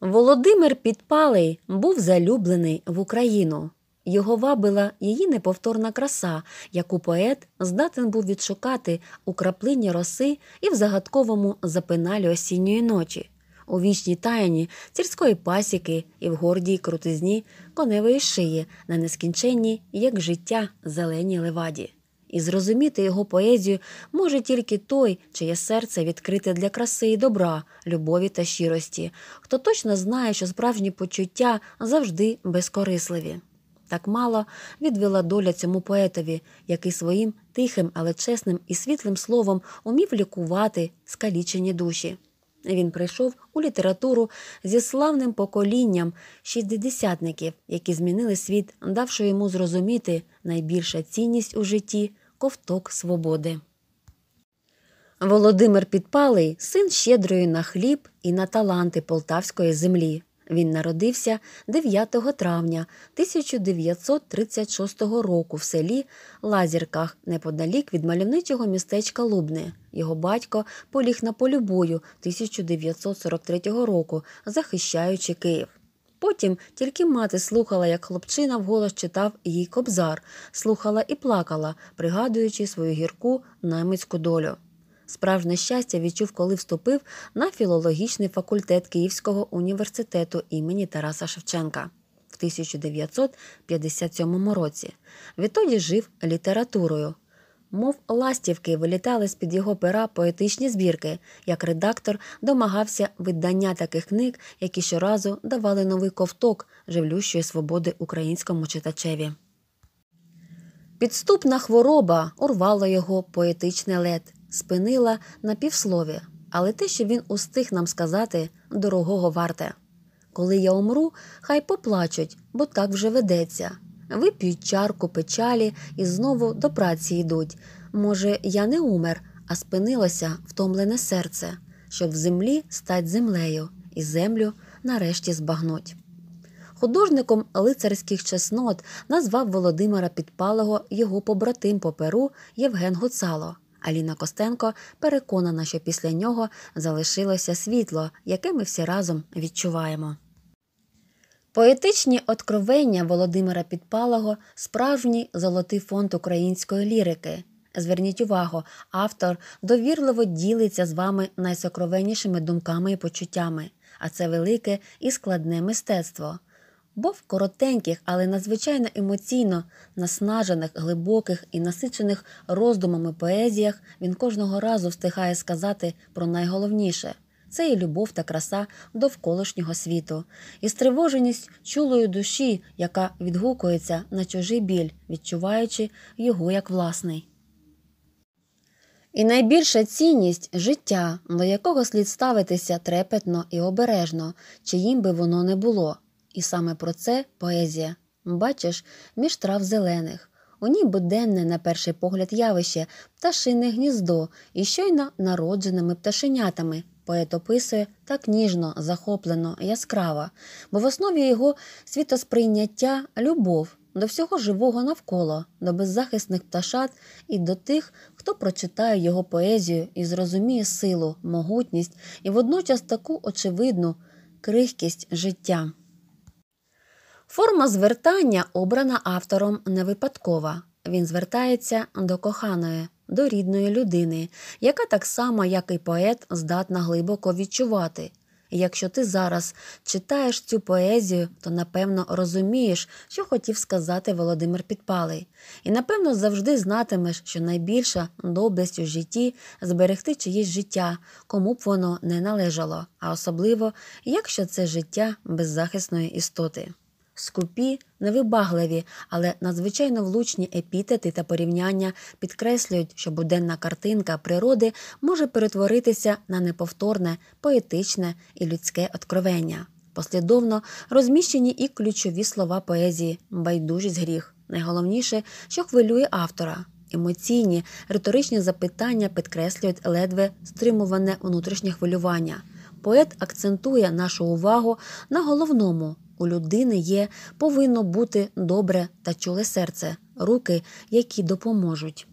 Володимир Підпалий був залюблений в Україну. Його вабила її неповторна краса, яку поет здатен був відшукати у краплині роси і в загадковому запиналі осінньої ночі, у вічній таяні цірської пасіки і в гордій крутизні коневої шиї на нескінченній, як життя, зеленій леваді і зрозуміти його поезію може тільки той, чиє серце відкрите для краси і добра, любові та щирості, хто точно знає, що справжні почуття завжди безкорисливі. Так мало відвела доля цьому поетові, який своїм тихим, але чесним і світлим словом умів лікувати скалічені душі. Він прийшов у літературу зі славним поколінням шістдесятників, які змінили світ, давши йому зрозуміти найбільша цінність у житті ковток свободи. Володимир Підпалий син щедрої на хліб і на таланти полтавської землі. Він народився 9 травня 1936 року в селі Лазірках, неподалік від мальовничого містечка Лубне. Його батько поліг на полі бою 1943 року, захищаючи Київ. Потім тільки мати слухала, як хлопчина вголос читав їй кобзар, слухала і плакала, пригадуючи свою гірку наймицьку долю. Справжнє щастя відчув, коли вступив на філологічний факультет Київського університету імені Тараса Шевченка в 1957 році. Відтоді жив літературою. Мов ластівки вилітали з під його пера поетичні збірки, як редактор домагався видання таких книг, які щоразу давали новий ковток живлющої свободи українському читачеві. Підступна хвороба урвала його поетичний лед спинила на півслові, але те, що він устиг нам сказати, дорогого варте. Коли я умру, хай поплачуть, бо так вже ведеться. Вип'ють чарку печалі і знову до праці йдуть. Може, я не умер, а спинилося втомлене серце, щоб в землі стать землею і землю нарешті збагнуть. Художником лицарських чеснот назвав Володимира Підпалого його побратим по перу Євген Гуцало. Аліна Костенко переконана, що після нього залишилося світло, яке ми всі разом відчуваємо. Поетичні откровення Володимира Підпалого справжній золотий фонд української лірики. Зверніть увагу, автор довірливо ділиться з вами найсокровеннішими думками і почуттями, а це велике і складне мистецтво бо в коротеньких, але надзвичайно емоційно наснажених, глибоких і насичених роздумами поезіях він кожного разу встигає сказати про найголовніше. Це і любов та краса довколишнього світу, і стривоженість чулої душі, яка відгукується на чужий біль, відчуваючи його як власний. І найбільша цінність життя, до якого слід ставитися трепетно і обережно, чиїм би воно не було. І саме про це поезія. Бачиш, між трав зелених. У ній буденне, на перший погляд, явище, пташине гніздо і щойно народженими пташенятами. Поет описує так ніжно, захоплено, яскраво, бо в основі його світосприйняття любов до всього живого навколо, до беззахисних пташат і до тих, хто прочитає його поезію і зрозуміє силу, могутність і водночас таку очевидну крихкість життя. Форма звертання обрана автором не випадкова. Він звертається до коханої, до рідної людини, яка так само, як і поет, здатна глибоко відчувати. якщо ти зараз читаєш цю поезію, то напевно розумієш, що хотів сказати Володимир Підпалий, і напевно завжди знатимеш, що найбільша доблесть у житті зберегти чиєсь життя, кому б воно не належало, а особливо якщо це життя беззахисної істоти. Скупі, невибагливі, але надзвичайно влучні епітети та порівняння підкреслюють, що буденна картинка природи може перетворитися на неповторне, поетичне і людське откровення. Послідовно розміщені і ключові слова поезії, байдужість гріх. Найголовніше, що хвилює автора. Емоційні, риторичні запитання підкреслюють ледве стримуване внутрішнє хвилювання. Поет акцентує нашу увагу на головному у людини є повинно бути добре та чуле серце, руки, які допоможуть.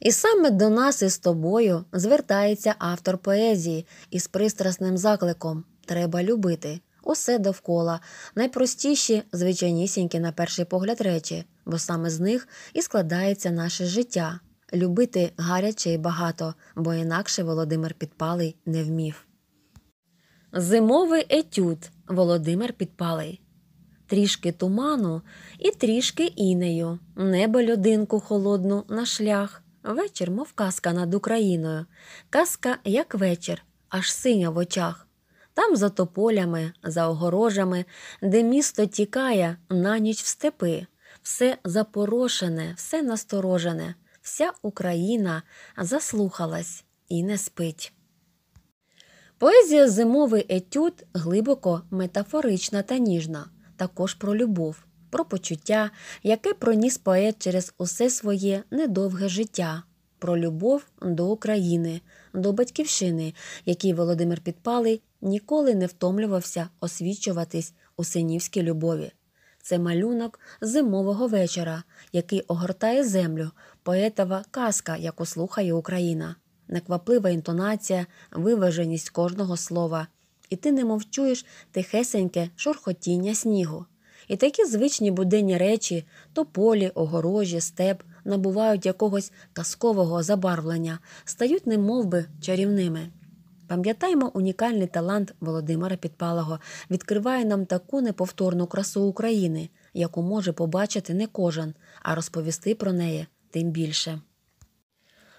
І саме до нас із тобою звертається автор поезії із пристрасним закликом Треба любити усе довкола, найпростіші, звичайнісінькі, на перший погляд речі, бо саме з них і складається наше життя любити гаряче й багато, бо інакше Володимир Підпалий не вмів. Зимовий етюд Володимир Підпалий. Трішки туману і трішки інею, небо людинку холодну на шлях. Вечір, мов казка над Україною. Казка, як вечір, аж синя в очах. Там за тополями, за огорожами, де місто тікає на ніч в степи, все запорошене, все насторожене, вся Україна заслухалась і не спить. Поезія Зимовий етюд глибоко метафорична та ніжна, також про любов, про почуття, яке проніс поет через усе своє недовге життя, про любов до України, до батьківщини, якій Володимир Підпалий ніколи не втомлювався освічуватись у синівській любові. Це малюнок зимового вечора, який огортає землю, поетова казка, яку слухає Україна некваплива інтонація, виваженість кожного слова, і ти не мовчуєш тихесеньке шорхотіння снігу. І такі звичні буденні речі тополі, огорожі, степ набувають якогось казкового забарвлення, стають немовби чарівними. Пам'ятаємо, унікальний талант Володимира Підпалого відкриває нам таку неповторну красу України, яку може побачити не кожен, а розповісти про неї тим більше.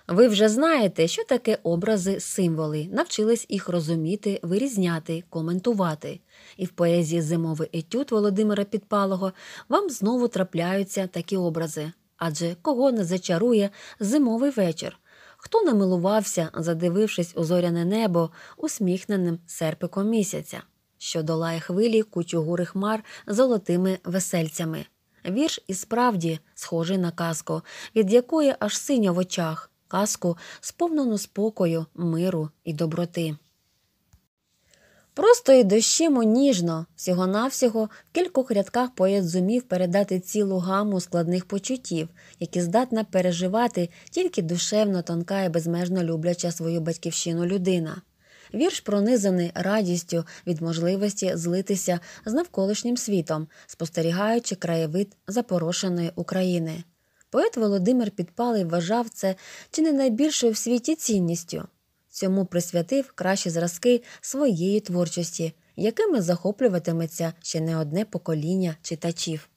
Ви вже знаєте, що таке образи, символи, навчились їх розуміти, вирізняти, коментувати. І в поезії Зимовий етюд Володимира Підпалого вам знову трапляються такі образи. Адже кого не зачарує зимовий вечір? Хто не милувався, задивившись у зоряне небо усміхненим серпиком місяця, що долає хвилі кучугури хмар золотими весельцями? Вірш і справді схожий на казку, від якої аж синьо в очах казку, сповнену спокою, миру і доброти. Просто й дощимо ніжно, всього навсього в кількох рядках поет зумів передати цілу гаму складних почуттів, які здатна переживати тільки душевно тонка і безмежно любляча свою батьківщину людина. Вірш пронизаний радістю від можливості злитися з навколишнім світом, спостерігаючи краєвид запорошеної України. Поет Володимир Підпалий вважав це чи не найбільшою в світі цінністю. Цьому присвятив кращі зразки своєї творчості, якими захоплюватиметься ще не одне покоління читачів.